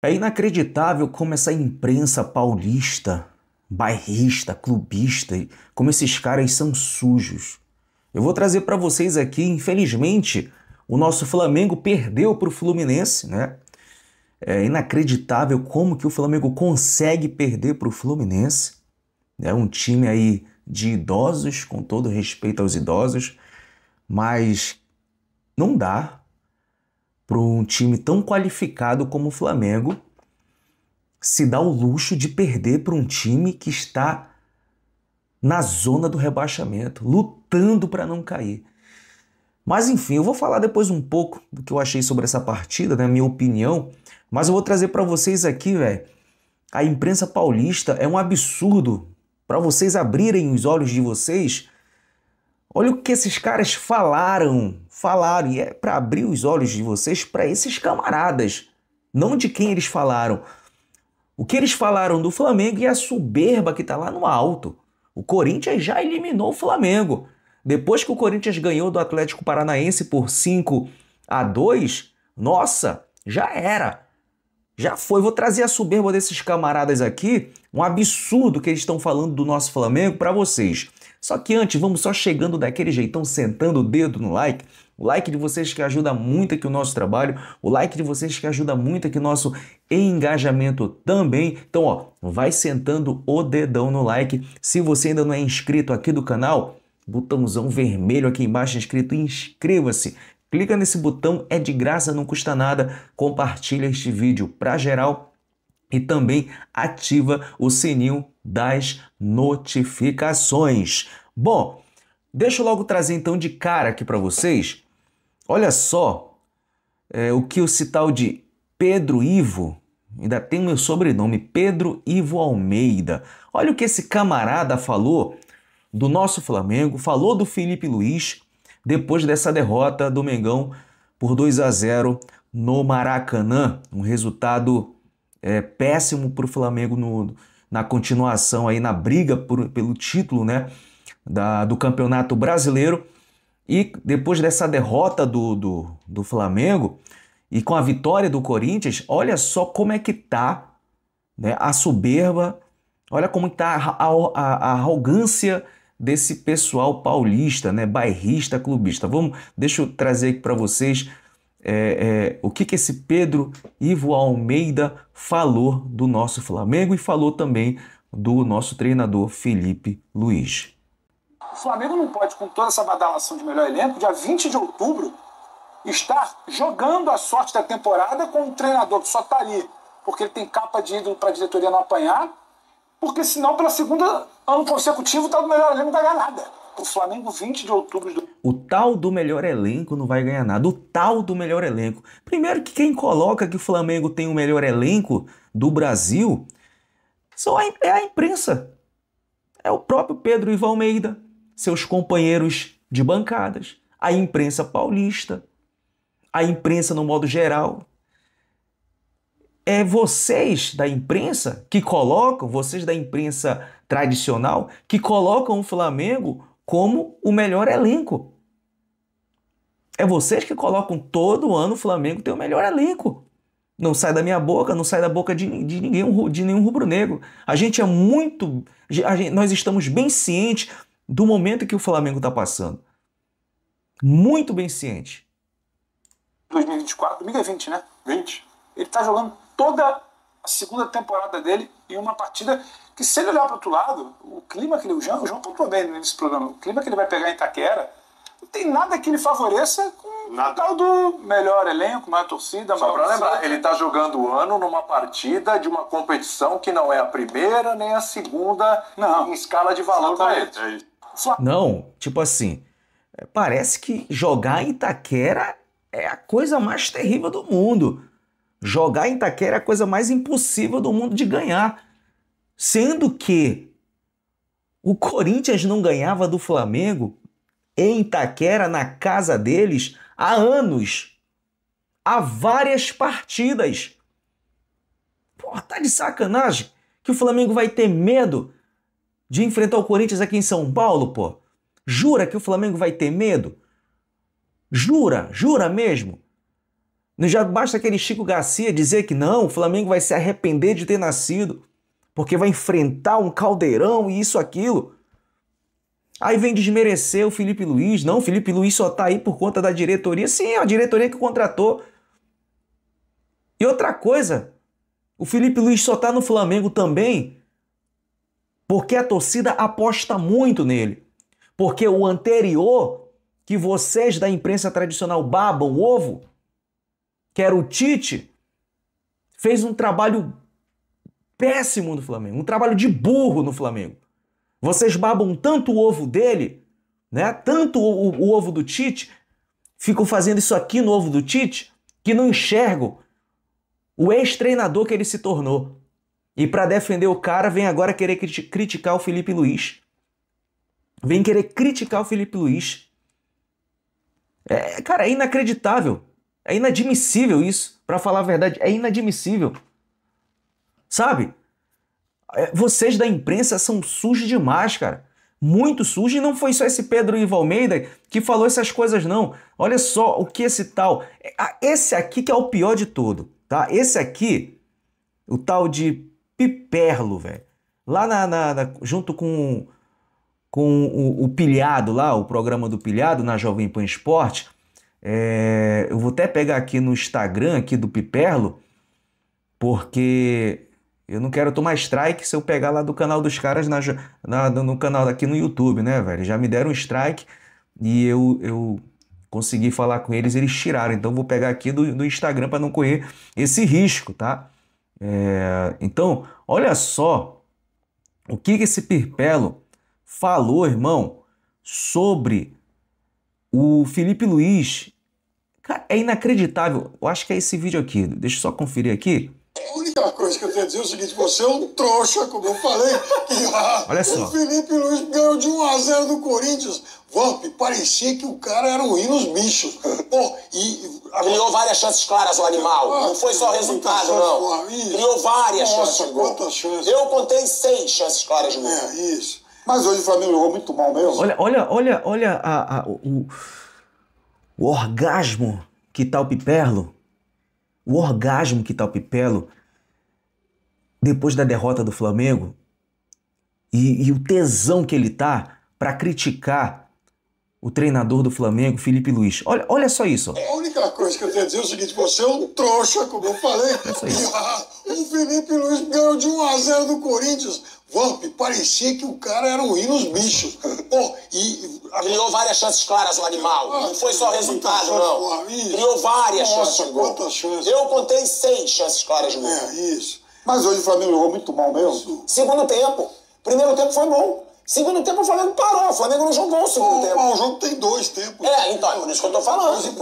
É inacreditável como essa imprensa paulista, bairrista, clubista, como esses caras são sujos. Eu vou trazer para vocês aqui, infelizmente, o nosso Flamengo perdeu para o Fluminense, né? É inacreditável como que o Flamengo consegue perder para o Fluminense. É um time aí de idosos, com todo respeito aos idosos, mas não dá para um time tão qualificado como o Flamengo se dá o luxo de perder para um time que está na zona do rebaixamento, lutando para não cair. Mas enfim, eu vou falar depois um pouco do que eu achei sobre essa partida, né, minha opinião, mas eu vou trazer para vocês aqui, velho, a imprensa paulista é um absurdo para vocês abrirem os olhos de vocês Olha o que esses caras falaram, falaram, e é para abrir os olhos de vocês para esses camaradas, não de quem eles falaram. O que eles falaram do Flamengo e a soberba que está lá no alto. O Corinthians já eliminou o Flamengo. Depois que o Corinthians ganhou do Atlético Paranaense por 5 a 2, nossa, já era. Já foi. Vou trazer a soberba desses camaradas aqui, um absurdo que eles estão falando do nosso Flamengo para vocês. Só que antes, vamos só chegando daquele jeitão, sentando o dedo no like. O like de vocês que ajuda muito aqui o nosso trabalho, o like de vocês que ajuda muito aqui o nosso engajamento também. Então, ó, vai sentando o dedão no like. Se você ainda não é inscrito aqui do canal, botãozão vermelho aqui embaixo escrito inscreva-se. Clica nesse botão, é de graça, não custa nada. Compartilha este vídeo para geral e também ativa o sininho das notificações. Bom, deixa eu logo trazer então de cara aqui para vocês. Olha só é, o que o cital de Pedro Ivo, ainda tem meu sobrenome, Pedro Ivo Almeida. Olha o que esse camarada falou do nosso Flamengo, falou do Felipe Luiz depois dessa derrota do Mengão por 2 a 0 no Maracanã, um resultado é, péssimo para o Flamengo no, na continuação aí na briga por, pelo título, né, da, do Campeonato Brasileiro. E depois dessa derrota do, do, do Flamengo e com a vitória do Corinthians, olha só como é que tá né, a soberba, olha como está a, a, a, arrogância desse pessoal paulista, né, bairrista, clubista. Vamos, deixa eu trazer aqui para vocês é, é, o que, que esse Pedro Ivo Almeida falou do nosso Flamengo e falou também do nosso treinador Felipe Luiz. O Flamengo não pode, com toda essa badalação de melhor elenco, dia 20 de outubro, estar jogando a sorte da temporada com um treinador que só está ali porque ele tem capa de ídolo para a diretoria não apanhar, porque senão, pela segunda ano consecutivo, está o melhor elenco da galada o Flamengo 20 de outubro. O tal do melhor elenco não vai ganhar nada. O tal do melhor elenco. Primeiro que quem coloca que o Flamengo tem o melhor elenco do Brasil só é a imprensa. É o próprio Pedro Ivo Almeida, seus companheiros de bancadas, a imprensa paulista, a imprensa no modo geral. É vocês da imprensa que colocam, vocês da imprensa tradicional, que colocam o Flamengo como o melhor elenco. É vocês que colocam todo ano o Flamengo tem o melhor elenco. Não sai da minha boca, não sai da boca de, de ninguém, de nenhum rubro-negro. A gente é muito. Gente, nós estamos bem cientes do momento que o Flamengo está passando. Muito bem ciente. 2024, 2020, né? 20. Ele está jogando toda a segunda temporada dele em uma partida que, se ele olhar para o outro lado, o clima que ele. O João, o João pontuou bem nesse programa, o clima que ele vai pegar em Itaquera, não tem nada que ele favoreça com o tal do melhor elenco, maior torcida. Só para lembrar, ele está jogando o ano numa partida de uma competição que não é a primeira nem a segunda não. em escala de valor para ele. É não, tipo assim, parece que jogar em Itaquera é a coisa mais terrível do mundo. Jogar em Itaquera é a coisa mais impossível do mundo de ganhar. Sendo que o Corinthians não ganhava do Flamengo em Itaquera, na casa deles, há anos. Há várias partidas. Porra, tá de sacanagem que o Flamengo vai ter medo de enfrentar o Corinthians aqui em São Paulo, pô. Jura que o Flamengo vai ter medo? Jura, jura mesmo? Já basta aquele Chico Garcia dizer que não, o Flamengo vai se arrepender de ter nascido, porque vai enfrentar um caldeirão e isso, aquilo. Aí vem desmerecer o Felipe Luiz. Não, o Felipe Luiz só tá aí por conta da diretoria. Sim, é a diretoria que contratou. E outra coisa, o Felipe Luiz só tá no Flamengo também porque a torcida aposta muito nele. Porque o anterior, que vocês da imprensa tradicional babam ovo, que era o Tite, fez um trabalho péssimo no Flamengo, um trabalho de burro no Flamengo. Vocês babam tanto o ovo dele, né? Tanto o, o, o ovo do Tite, ficam fazendo isso aqui no ovo do Tite, que não enxergam o ex-treinador que ele se tornou. E para defender o cara, vem agora querer crit criticar o Felipe Luiz. Vem querer criticar o Felipe Luiz. É, cara, é inacreditável. É inadmissível isso. Para falar a verdade, é inadmissível. Sabe? É, vocês da imprensa são sujos demais, cara. Muito sujos. E não foi só esse Pedro Ivo Almeida que falou essas coisas, não. Olha só o que esse tal. É, esse aqui que é o pior de todo, tá? Esse aqui, o tal de Piperlo, velho. Lá na, na, na, junto com, com o, o Pilhado, lá, o programa do Pilhado, na Jovem Pan Esporte é, eu vou até pegar aqui no Instagram aqui do Piperlo, porque eu não quero tomar strike se eu pegar lá do canal dos caras na, na, no canal aqui no YouTube, né, velho? Já me deram um strike e eu, eu consegui falar com eles, eles tiraram. Então vou pegar aqui do, do Instagram para não correr esse risco, tá? É, então, olha só o que, que esse Pirpelo falou, irmão, sobre o Felipe Luiz, cara, é inacreditável. Eu acho que é esse vídeo aqui. Deixa eu só conferir aqui. A única coisa que eu tenho a dizer é o seguinte: você é um trouxa, como eu falei. Olha só. O Felipe Luiz ganhou de 1 a 0 do Corinthians. Vamp, parecia que o cara era um nos bichos. Pô, e. Criou várias chances claras o animal. Ah, não foi só resultado, não. Criou várias Nossa, chances de Chances. Eu contei seis chances claras de É, isso. Mas hoje o Flamengo jogou muito mal mesmo. Olha, olha, olha, olha a, a, o, o orgasmo que tá o Piperlo. O orgasmo que tá o Piperlo tá depois da derrota do Flamengo e, e o tesão que ele tá para criticar o treinador do Flamengo, Felipe Luiz. Olha, olha só isso. A única coisa que eu tenho a dizer é o seguinte: você é um trouxa, como eu falei. É só isso. o Felipe Luiz ganhou de 1 a 0 do Corinthians. Vamp, parecia que o cara era um hino bichos. Bom, e. Criou várias chances claras o animal. Ah, não foi só resultado, não. Criou várias Nossa, chances de Chances. Eu contei seis chances claras de gol. É, isso. Mas hoje o Flamengo jogou muito mal mesmo. Segundo tempo. Primeiro tempo foi bom. Segundo tempo o Flamengo parou, o Flamengo não jogou o segundo o, tempo. O jogo tem dois tempos. É, então, é por isso que eu tô falando. É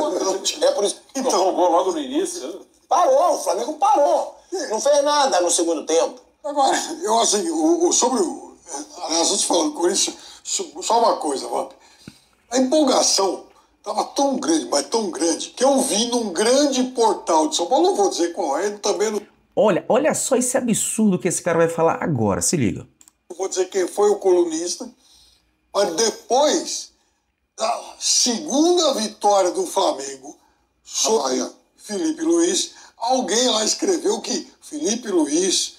por isso. É então, não jogou logo no início. Né? Parou, o Flamengo parou. Não fez nada no segundo tempo. Agora, é, eu assim, o, o, sobre o. É, aliás, eu te falando com isso, só uma coisa, Vamp. A empolgação estava tão grande, mas tão grande, que eu vi num grande portal de São Paulo, não vou dizer qual é, também não. Olha, olha só esse absurdo que esse cara vai falar agora, se liga vou dizer quem foi o colunista, mas depois da segunda vitória do Flamengo sobre Felipe Luiz, alguém lá escreveu que Felipe Luiz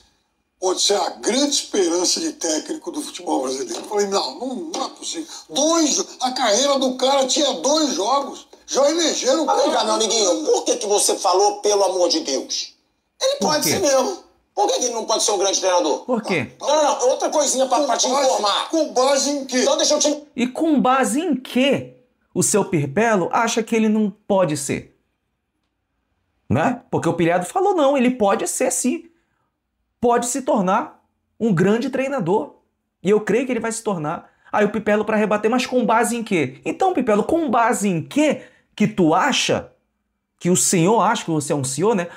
pode ser a grande esperança de técnico do futebol brasileiro. Eu falei, não, não, não é possível. Dois, a carreira do cara tinha dois jogos. Já elegeram o cara. Mas não, cá, por que, que você falou pelo amor de Deus? Ele pode ser mesmo. Por que, que ele não pode ser um grande treinador? Por quê? Não, não, não. Outra coisinha pra, pra te base, informar. Com base em quê? Então deixa eu te... E com base em quê o seu Pirpelo acha que ele não pode ser? Né? Porque o Pilhado falou, não, ele pode ser sim. Pode se tornar um grande treinador. E eu creio que ele vai se tornar. Aí o Pipelo para rebater, mas com base em quê? Então, Pipelo, com base em quê que tu acha que o senhor acha que você é um senhor, né?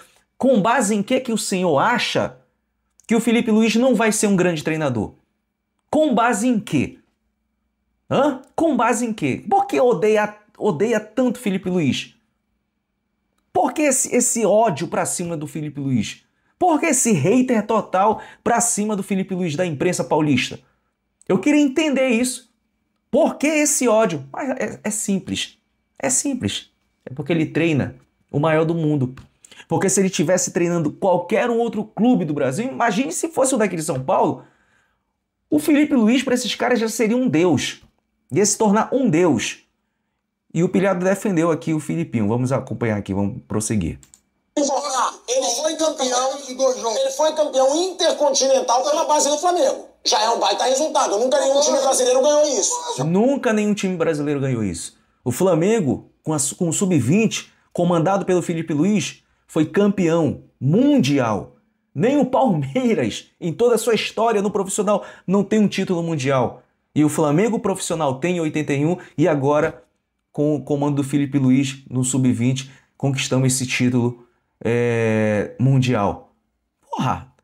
Com base em que que o senhor acha que o Felipe Luiz não vai ser um grande treinador? Com base em quê? Hã? Com base em quê? Por que odeia, odeia tanto Felipe Luiz? Por que esse, esse ódio pra cima do Felipe Luiz? Por que esse hater total pra cima do Felipe Luiz da imprensa paulista? Eu queria entender isso. Por que esse ódio? Mas ah, é, é simples. É simples. É porque ele treina o maior do mundo. Porque se ele tivesse treinando qualquer um outro clube do Brasil, imagine se fosse o daqui de São Paulo, o Felipe Luiz para esses caras já seria um deus. Ia se tornar um deus. E o Pilhado defendeu aqui o Filipinho. Vamos acompanhar aqui, vamos prosseguir. Ele foi campeão de dois jogos. Ele foi campeão intercontinental pela base do Flamengo. Já é um baita resultado. Nunca nenhum time brasileiro ganhou isso. Nunca nenhum time brasileiro ganhou isso. O Flamengo, com, a, com o Sub-20, comandado pelo Felipe Luiz, foi campeão mundial. Nem o Palmeiras, em toda a sua história no profissional, não tem um título mundial. E o Flamengo profissional tem em 81 e agora, com o comando do Felipe Luiz no sub-20, conquistamos esse título é, mundial. Porra!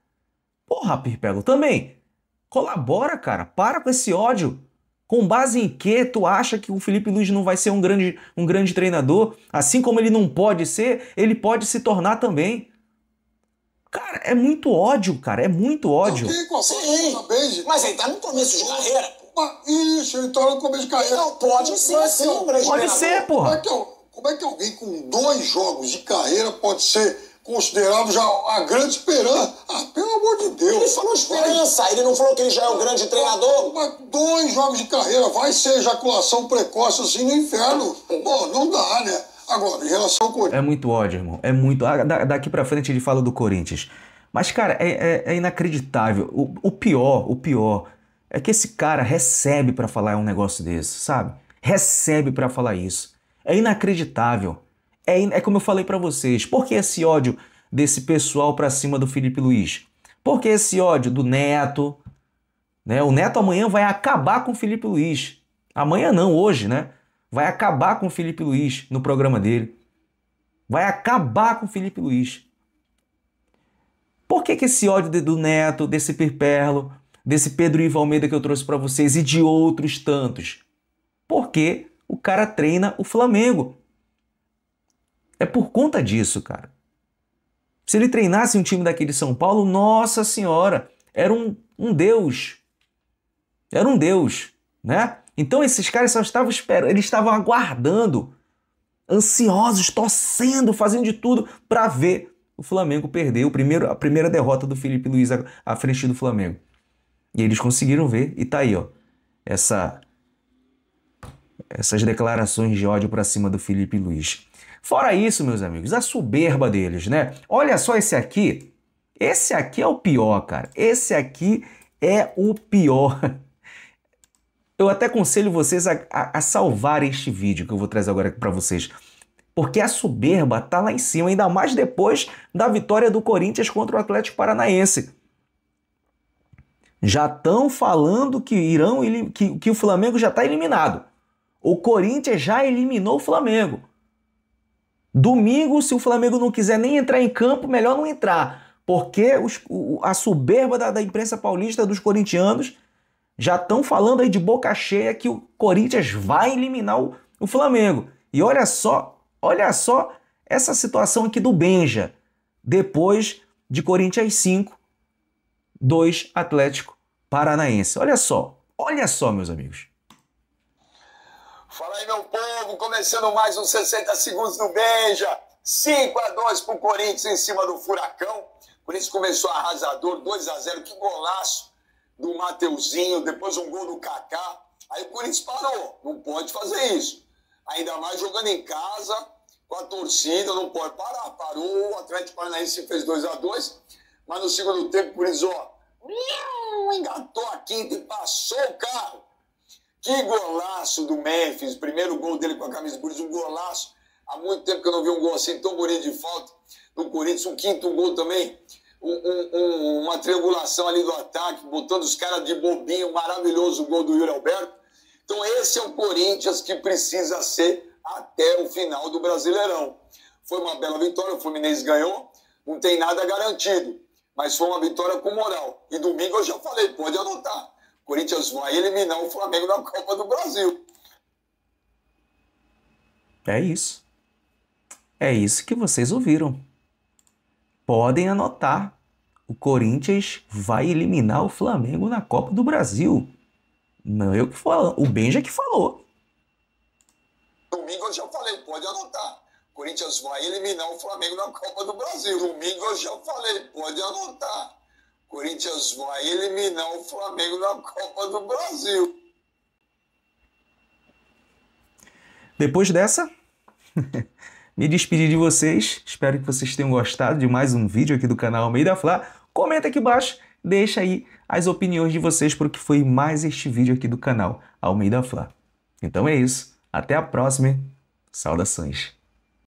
Porra, Pirpelo, também! Colabora, cara! Para com esse ódio! Com base em que tu acha que o Felipe Luiz não vai ser um grande, um grande treinador? Assim como ele não pode ser, ele pode se tornar também. Cara, é muito ódio, cara. É muito ódio. Não, consegue, Sim, mas ele tá no começo de carreira, pô. Ah, isso, ele tá no começo de carreira. Não, pode ser, é assim, sim, Pode treinador. ser, porra. Como é, que, como é que alguém com dois jogos de carreira pode ser considerado já a grande esperança. Ah, pelo amor de Deus. Ele falou esperança, ele não falou que ele já é o grande treinador. Mas dois jogos de carreira, vai ser ejaculação precoce assim no inferno. Bom, não dá, né? Agora, em relação ao Corinthians. É muito ódio, irmão. É muito. Ah, daqui pra frente ele fala do Corinthians. Mas, cara, é, é, é inacreditável. O, o, pior, o pior, é que esse cara recebe para falar um negócio desse, sabe? Recebe para falar isso. É inacreditável. É, é como eu falei para vocês, por que esse ódio desse pessoal para cima do Felipe Luiz? Por que esse ódio do Neto? Né? O Neto amanhã vai acabar com o Felipe Luiz. Amanhã não, hoje, né? Vai acabar com o Felipe Luiz no programa dele. Vai acabar com o Felipe Luiz. Por que, que esse ódio do Neto, desse Pirperlo, desse Pedro Ivo Almeida que eu trouxe para vocês e de outros tantos? Porque o cara treina o Flamengo. É por conta disso, cara. Se ele treinasse um time daquele São Paulo, nossa senhora, era um, um deus. Era um deus, né? Então esses caras só estavam esperando, eles estavam aguardando, ansiosos, torcendo, fazendo de tudo para ver o Flamengo perder o primeiro, a primeira derrota do Felipe Luiz à, à frente do Flamengo. E eles conseguiram ver e tá aí, ó. Essa essas declarações de ódio para cima do Felipe Luiz. Fora isso, meus amigos, a soberba deles, né? Olha só esse aqui. Esse aqui é o pior, cara. Esse aqui é o pior. Eu até aconselho vocês a, a, a salvar este vídeo que eu vou trazer agora para vocês. Porque a soberba tá lá em cima, ainda mais depois da vitória do Corinthians contra o Atlético Paranaense. Já estão falando que irão que, que o Flamengo já está eliminado. O Corinthians já eliminou o Flamengo. Domingo, se o Flamengo não quiser nem entrar em campo, melhor não entrar. Porque os, a soberba da, da imprensa paulista dos corintianos já estão falando aí de boca cheia que o Corinthians vai eliminar o, o Flamengo. E olha só, olha só essa situação aqui do Benja. Depois de Corinthians 5, 2 Atlético Paranaense. Olha só, olha só, meus amigos. Fala aí, meu povo, começando mais uns 60 segundos do Beija. 5 a 2 pro Corinthians em cima do Furacão. Por Corinthians começou arrasador, 2 a 0. Que golaço do Mateuzinho, depois um gol do Kaká. Aí o Corinthians parou, não pode fazer isso. Ainda mais jogando em casa, com a torcida, não pode parar. Parou, o Atlético Paranaense fez 2 a 2, mas no segundo tempo o Corinthians, ó, engatou a quinta e passou o carro que golaço do Memphis, primeiro gol dele com a camisa do um golaço. Há muito tempo que eu não vi um gol assim tão bonito de falta no Corinthians, um quinto gol também. Um, um, uma triangulação ali do ataque, botando os caras de bobinho, maravilhoso o gol do Yuri Alberto. Então, esse é o Corinthians que precisa ser até o final do Brasileirão. Foi uma bela vitória, o Fluminense ganhou, não tem nada garantido, mas foi uma vitória com moral. E domingo eu já falei, pode anotar. Corinthians vai eliminar o Flamengo na Copa do Brasil. É isso. É isso que vocês ouviram. Podem anotar. O Corinthians vai eliminar o Flamengo na Copa do Brasil. Não é eu que falo, o Benja que falou. Domingo eu já falei, pode anotar. O Corinthians vai eliminar o Flamengo na Copa do Brasil. Domingo eu já falei, pode anotar. Corinthians vai eliminar o Flamengo na Copa do Brasil. Depois dessa, me despedi de vocês. Espero que vocês tenham gostado de mais um vídeo aqui do canal Almeida Flá. Comenta aqui embaixo, deixa aí as opiniões de vocês para o que foi mais este vídeo aqui do canal Almeida Flá. Então é isso. Até a próxima. Saudações.